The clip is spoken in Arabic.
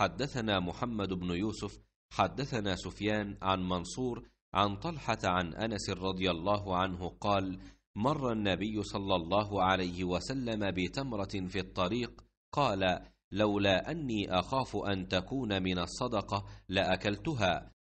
حدثنا محمد بن يوسف حدثنا سفيان عن منصور عن طلحه عن انس رضي الله عنه قال مر النبي صلى الله عليه وسلم بتمره في الطريق قال لولا اني اخاف ان تكون من الصدقه لاكلتها